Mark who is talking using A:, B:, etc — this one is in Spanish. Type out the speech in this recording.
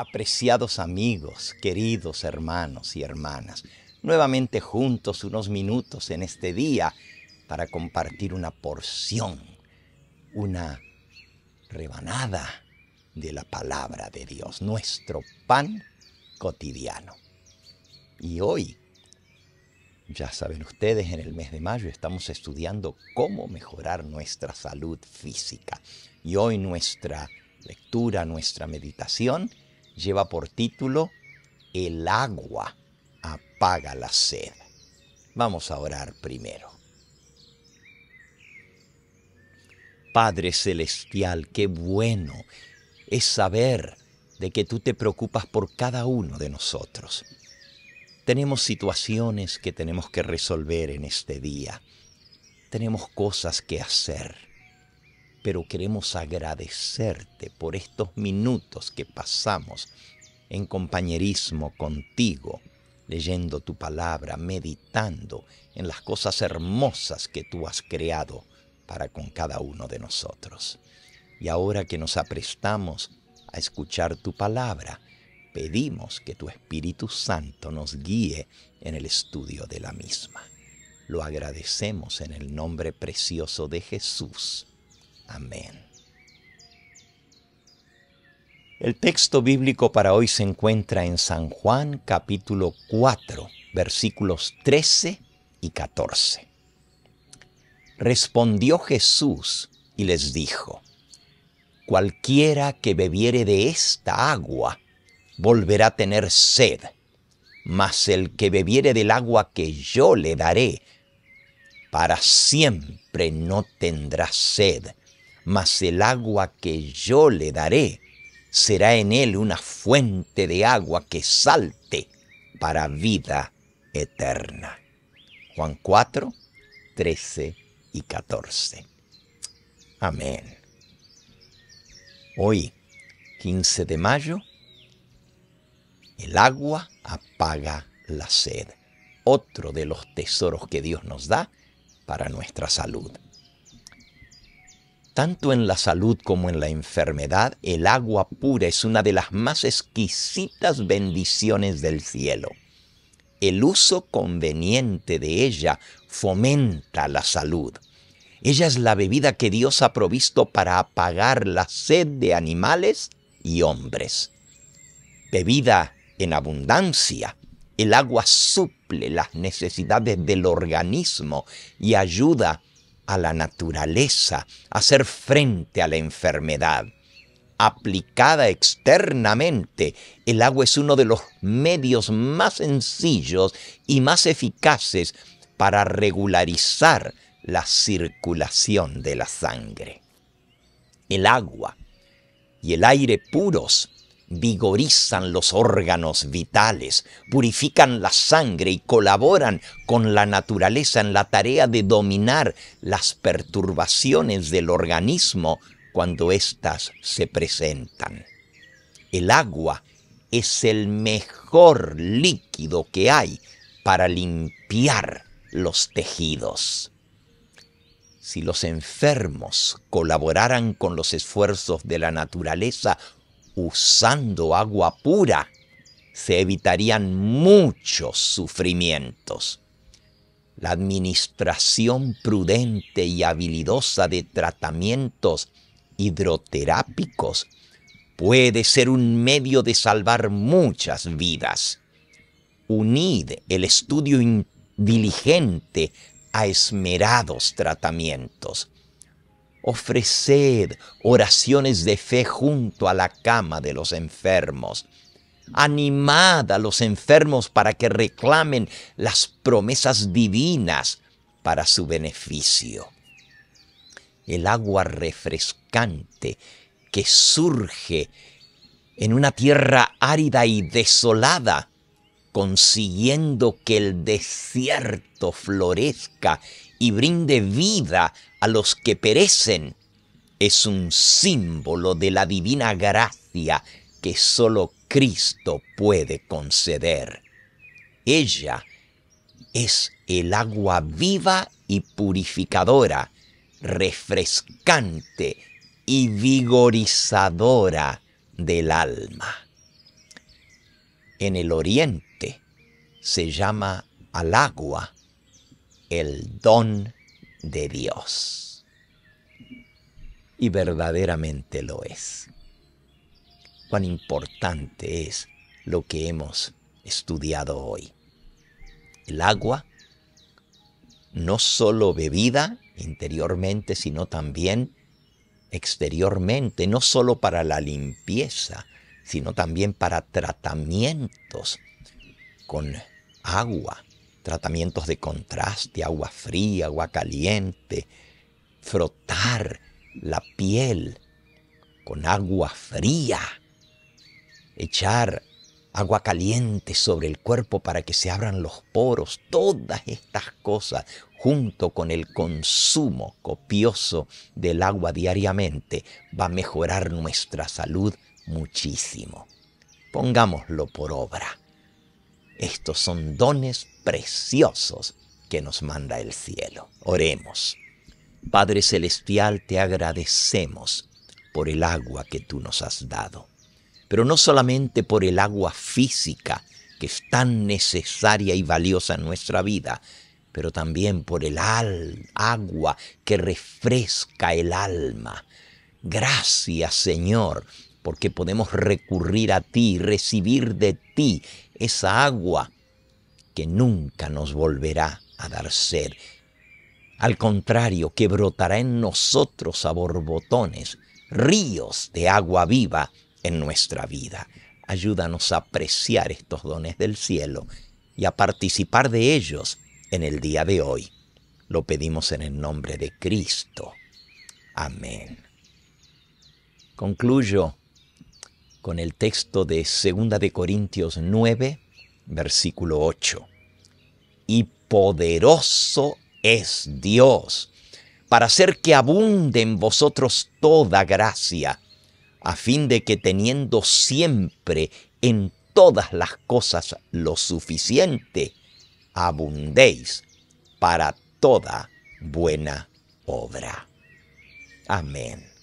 A: Apreciados amigos, queridos hermanos y hermanas, nuevamente juntos unos minutos en este día para compartir una porción, una rebanada de la palabra de Dios, nuestro pan cotidiano. Y hoy, ya saben ustedes, en el mes de mayo estamos estudiando cómo mejorar nuestra salud física. Y hoy nuestra lectura, nuestra meditación, lleva por título El agua apaga la sed. Vamos a orar primero. Padre Celestial, qué bueno es saber de que tú te preocupas por cada uno de nosotros. Tenemos situaciones que tenemos que resolver en este día. Tenemos cosas que hacer pero queremos agradecerte por estos minutos que pasamos en compañerismo contigo, leyendo tu palabra, meditando en las cosas hermosas que tú has creado para con cada uno de nosotros. Y ahora que nos aprestamos a escuchar tu palabra, pedimos que tu Espíritu Santo nos guíe en el estudio de la misma. Lo agradecemos en el nombre precioso de Jesús. Amén. El texto bíblico para hoy se encuentra en San Juan capítulo 4, versículos 13 y 14. Respondió Jesús y les dijo, Cualquiera que bebiere de esta agua volverá a tener sed, mas el que bebiere del agua que yo le daré, para siempre no tendrá sed, mas el agua que yo le daré será en él una fuente de agua que salte para vida eterna. Juan 4, 13 y 14. Amén. Hoy, 15 de mayo, el agua apaga la sed, otro de los tesoros que Dios nos da para nuestra salud. Tanto en la salud como en la enfermedad, el agua pura es una de las más exquisitas bendiciones del cielo. El uso conveniente de ella fomenta la salud. Ella es la bebida que Dios ha provisto para apagar la sed de animales y hombres. Bebida en abundancia, el agua suple las necesidades del organismo y ayuda a a la naturaleza, hacer frente a la enfermedad. Aplicada externamente, el agua es uno de los medios más sencillos y más eficaces para regularizar la circulación de la sangre. El agua y el aire puros vigorizan los órganos vitales, purifican la sangre y colaboran con la naturaleza en la tarea de dominar las perturbaciones del organismo cuando éstas se presentan. El agua es el mejor líquido que hay para limpiar los tejidos. Si los enfermos colaboraran con los esfuerzos de la naturaleza usando agua pura, se evitarían muchos sufrimientos. La administración prudente y habilidosa de tratamientos hidroterápicos puede ser un medio de salvar muchas vidas. Unid el estudio diligente a esmerados tratamientos ofreced oraciones de fe junto a la cama de los enfermos. Animad a los enfermos para que reclamen las promesas divinas para su beneficio. El agua refrescante que surge en una tierra árida y desolada, consiguiendo que el desierto florezca y brinde vida a los que perecen, es un símbolo de la divina gracia que solo Cristo puede conceder. Ella es el agua viva y purificadora, refrescante y vigorizadora del alma. En el oriente se llama al agua el don de Dios. Y verdaderamente lo es. Cuán importante es lo que hemos estudiado hoy. El agua, no solo bebida interiormente, sino también exteriormente, no solo para la limpieza, sino también para tratamientos con agua tratamientos de contraste, agua fría, agua caliente, frotar la piel con agua fría, echar agua caliente sobre el cuerpo para que se abran los poros, todas estas cosas junto con el consumo copioso del agua diariamente va a mejorar nuestra salud muchísimo. Pongámoslo por obra. Estos son dones preciosos que nos manda el cielo. Oremos. Padre Celestial, te agradecemos por el agua que tú nos has dado, pero no solamente por el agua física, que es tan necesaria y valiosa en nuestra vida, pero también por el agua que refresca el alma. Gracias, Señor, porque podemos recurrir a ti, recibir de ti esa agua que nunca nos volverá a dar ser, Al contrario, que brotará en nosotros a borbotones ríos de agua viva en nuestra vida. Ayúdanos a apreciar estos dones del cielo y a participar de ellos en el día de hoy. Lo pedimos en el nombre de Cristo. Amén. Concluyo con el texto de 2 de Corintios 9, versículo 8. Y poderoso es Dios para hacer que abunde en vosotros toda gracia, a fin de que teniendo siempre en todas las cosas lo suficiente, abundéis para toda buena obra. Amén.